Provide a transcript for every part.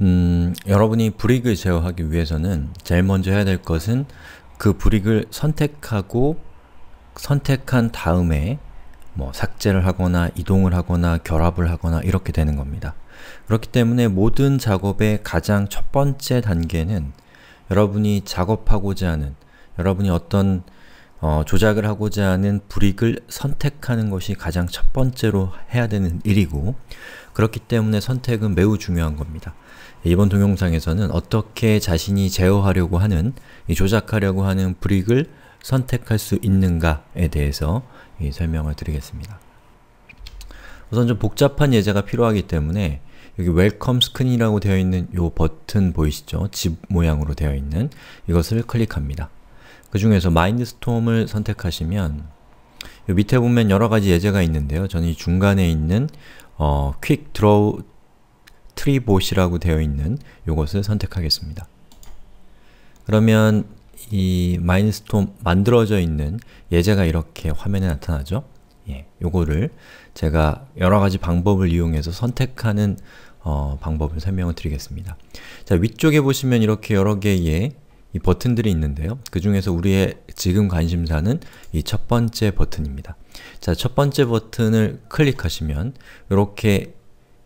음, 여러분이 불익을 제어하기 위해서는 제일 먼저 해야 될 것은 그 불익을 선택하고 선택한 다음에 뭐 삭제를 하거나 이동을 하거나 결합을 하거나 이렇게 되는 겁니다. 그렇기 때문에 모든 작업의 가장 첫 번째 단계는 여러분이 작업하고자 하는 여러분이 어떤 어, 조작을 하고자 하는 브익을 선택하는 것이 가장 첫 번째로 해야 되는 일이고 그렇기 때문에 선택은 매우 중요한 겁니다. 이번 동영상에서는 어떻게 자신이 제어하려고 하는, 조작하려고 하는 브익을 선택할 수 있는가에 대해서 설명을 드리겠습니다. 우선 좀 복잡한 예제가 필요하기 때문에 여기 웰컴 스크린이라고 되어 있는 이 버튼 보이시죠? 집 모양으로 되어 있는 이것을 클릭합니다. 그 중에서 마인드스톰을 선택하시면 밑에 보면 여러가지 예제가 있는데요. 저는 이 중간에 있는 어, 퀵 드로우 트리봇이라고 되어 있는 요것을 선택하겠습니다. 그러면 이 마인드스톰 만들어져 있는 예제가 이렇게 화면에 나타나죠? 예, 요거를 제가 여러가지 방법을 이용해서 선택하는 어, 방법을 설명을 드리겠습니다. 자, 위쪽에 보시면 이렇게 여러 개의 이 버튼들이 있는데요. 그 중에서 우리의 지금 관심사는 이 첫 번째 버튼입니다. 자, 첫 번째 버튼을 클릭하시면 이렇게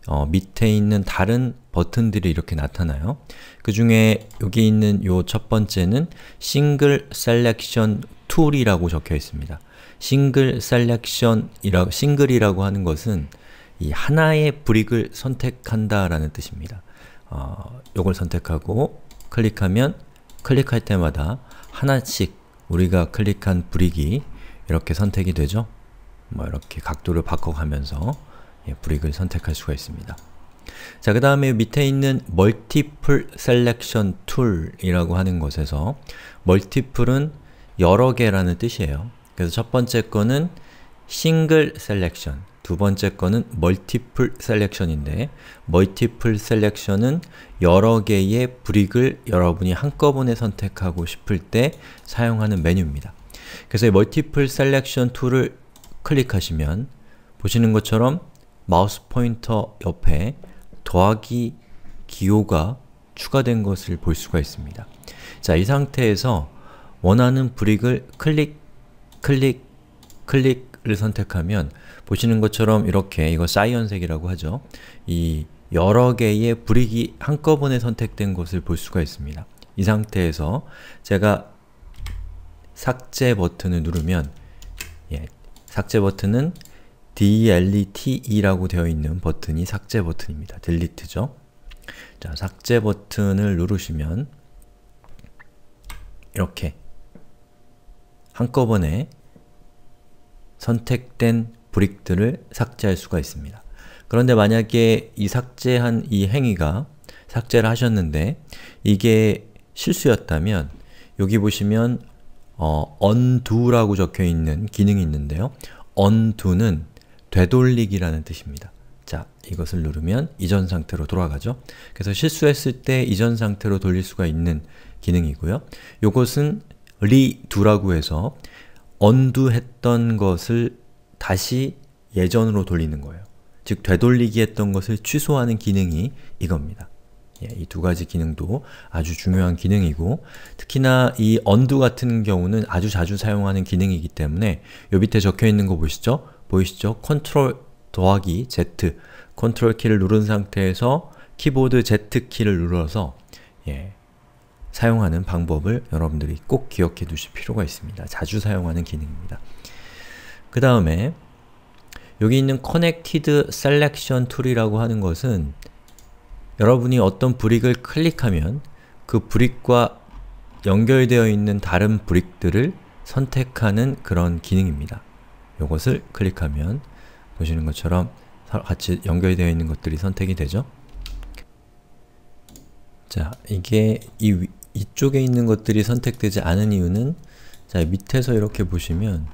어, 밑에 있는 다른 버튼들이 이렇게 나타나요. 그 중에 여기 있는 이 첫 번째는 싱글 셀렉션 툴이라고 적혀 있습니다. 싱글 셀렉션이라 싱글이라고 하는 것은 이 하나의 브릭을 선택한다라는 뜻입니다. 어, 요걸 선택하고 클릭하면 클릭할 때마다 하나씩 우리가 클릭한 브릭이 이렇게 선택이 되죠? 뭐 이렇게 각도를 바꿔가면서 예, 브릭을 선택할 수가 있습니다. 자, 그 다음에 밑에 있는 멀티플 셀렉션 툴이라고 하는 것에서 멀티플은 여러 개라는 뜻이에요. 그래서 첫 번째 거는 싱글 셀렉션, 두 번째 거는 멀티플 셀렉션인데 멀티플 셀렉션은 여러 개의 브릭을 여러분이 한꺼번에 선택하고 싶을 때 사용하는 메뉴입니다. 그래서 이 멀티플 셀렉션 툴을 클릭하시면 보시는 것처럼 마우스 포인터 옆에 더하기 기호가 추가된 것을 볼 수가 있습니다. 자, 이 상태에서 원하는 브릭을 클릭, 클릭, 클릭, 를 선택하면 보시는 것처럼 이렇게 이거 사이언색이라고 하죠. 이 여러 개의 브릭이 한꺼번에 선택된 것을 볼 수가 있습니다. 이 상태에서 제가 삭제 버튼을 누르면 예, 삭제 버튼은 delete라고 되어 있는 버튼이 삭제 버튼입니다. delete죠. 자, 삭제 버튼을 누르시면 이렇게 한꺼번에 선택된 브릭들을 삭제할 수가 있습니다. 그런데 만약에 이 삭제한 이 행위가 삭제를 하셨는데 이게 실수였다면 여기 보시면 어, undo라고 적혀있는 기능이 있는데요. undo는 되돌리기라는 뜻입니다. 자, 이것을 누르면 이전 상태로 돌아가죠. 그래서 실수했을 때 이전 상태로 돌릴 수가 있는 기능이고요. 이것은 redo라고 해서 언두했던 것을 다시 예전으로 돌리는 거예요. 즉 되돌리기 했던 것을 취소하는 기능이 이겁니다. 예, 이 두 가지 기능도 아주 중요한 기능이고 특히나 이 언두 같은 경우는 아주 자주 사용하는 기능이기 때문에 요 밑에 적혀있는 거 보시죠? 보이시죠? 컨트롤 더하기 Z 컨트롤 키를 누른 상태에서 키보드 Z 키를 눌러서 예, 사용하는 방법을 여러분들이 꼭 기억해 두실 필요가 있습니다. 자주 사용하는 기능입니다. 그 다음에 여기 있는 Connected Selection Tool이라고 하는 것은 여러분이 어떤 브릭을 클릭하면 그 브릭과 연결되어 있는 다른 브릭들을 선택하는 그런 기능입니다. 이것을 클릭하면 보시는 것처럼 같이 연결되어 있는 것들이 선택이 되죠? 자, 이게 이 이쪽에 있는 것들이 선택되지 않은 이유는 자 밑에서 이렇게 보시면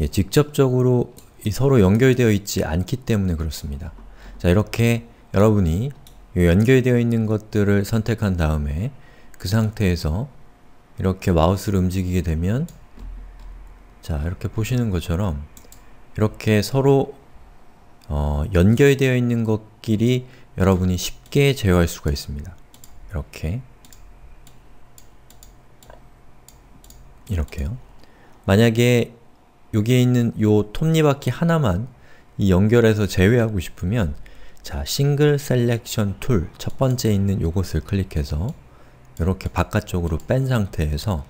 예, 직접적으로 서로 연결되어 있지 않기 때문에 그렇습니다. 자 이렇게 여러분이 연결되어 있는 것들을 선택한 다음에 그 상태에서 이렇게 마우스를 움직이게 되면 자 이렇게 보시는 것처럼 이렇게 서로 어, 연결되어 있는 것끼리 여러분이 쉽게 제어할 수가 있습니다. 이렇게 이렇게요. 만약에 여기에 있는 요 톱니바퀴 하나만 이 연결해서 제외하고 싶으면 자, 싱글 셀렉션 툴 첫 번째 있는 요것을 클릭해서 이렇게 바깥쪽으로 뺀 상태에서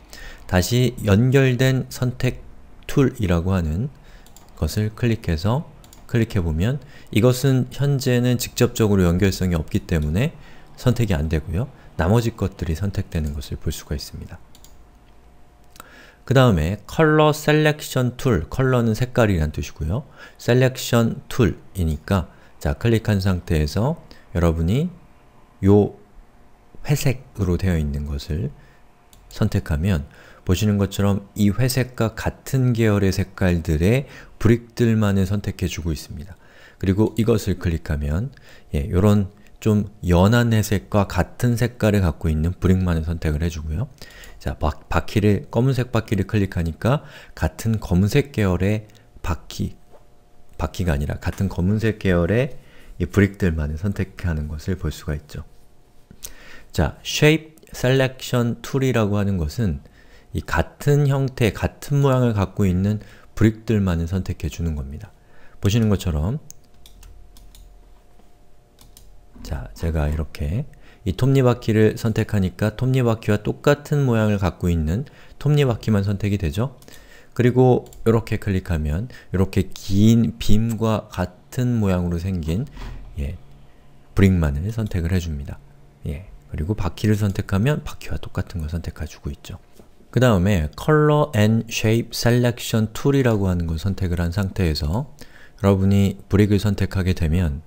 다시 연결된 선택 툴이라고 하는 것을 클릭해서 클릭해보면 이것은 현재는 직접적으로 연결성이 없기 때문에 선택이 안되고요. 나머지 것들이 선택되는 것을 볼 수가 있습니다. 그 다음에 컬러 셀렉션 툴, 컬러는 색깔이란 뜻이고요. 셀렉션 툴이니까 자 클릭한 상태에서 여러분이 요 회색으로 되어 있는 것을 선택하면 보시는 것처럼 이 회색과 같은 계열의 색깔들의 브릭들만을 선택해주고 있습니다. 그리고 이것을 클릭하면 예, 이런 좀 연한 회색과 같은 색깔을 갖고 있는 브릭만을 선택을 해주고요. 자, 바, 퀴를 검은색 바퀴를 클릭하니까 같은 검은색 계열의 바퀴, 바퀴가 아니라 같은 검은색 계열의 이 브릭들만을 선택하는 것을 볼 수가 있죠. 자, shape selection tool이라고 하는 것은 이 같은 형태, 같은 모양을 갖고 있는 브릭들만을 선택해 주는 겁니다. 보시는 것처럼 자, 제가 이렇게 이 톱니바퀴를 선택하니까 톱니바퀴와 똑같은 모양을 갖고 있는 톱니바퀴만 선택이 되죠. 그리고 이렇게 클릭하면 이렇게 긴 빔과 같은 모양으로 생긴 예, 브릭만을 선택을 해줍니다. 예, 그리고 바퀴를 선택하면 바퀴와 똑같은 걸 선택해주고 있죠. 그 다음에 Color and Shape Selection Tool이라고 하는 걸 선택을 한 상태에서 여러분이 브릭을 선택하게 되면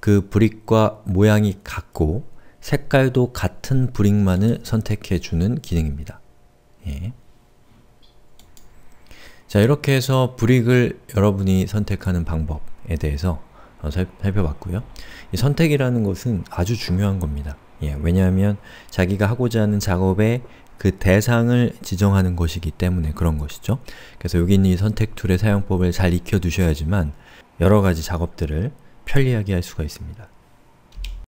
그 브릭과 모양이 같고 색깔도 같은 브릭만을 선택해주는 기능입니다. 예. 자 이렇게 해서 브릭을 여러분이 선택하는 방법에 대해서 어, 살펴봤고요. 선택이라는 것은 아주 중요한 겁니다. 예, 왜냐하면 자기가 하고자 하는 작업의 그 대상을 지정하는 것이기 때문에 그런 것이죠. 그래서 여기 있는 이 선택 툴의 사용법을 잘 익혀두셔야지만 여러 가지 작업들을 편리하게 할 수가 있습니다.